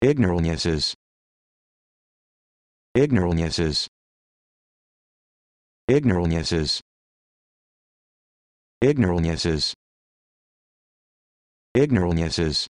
Ignorances. Ignorances. Ignorances. Ignorances. Ignorances.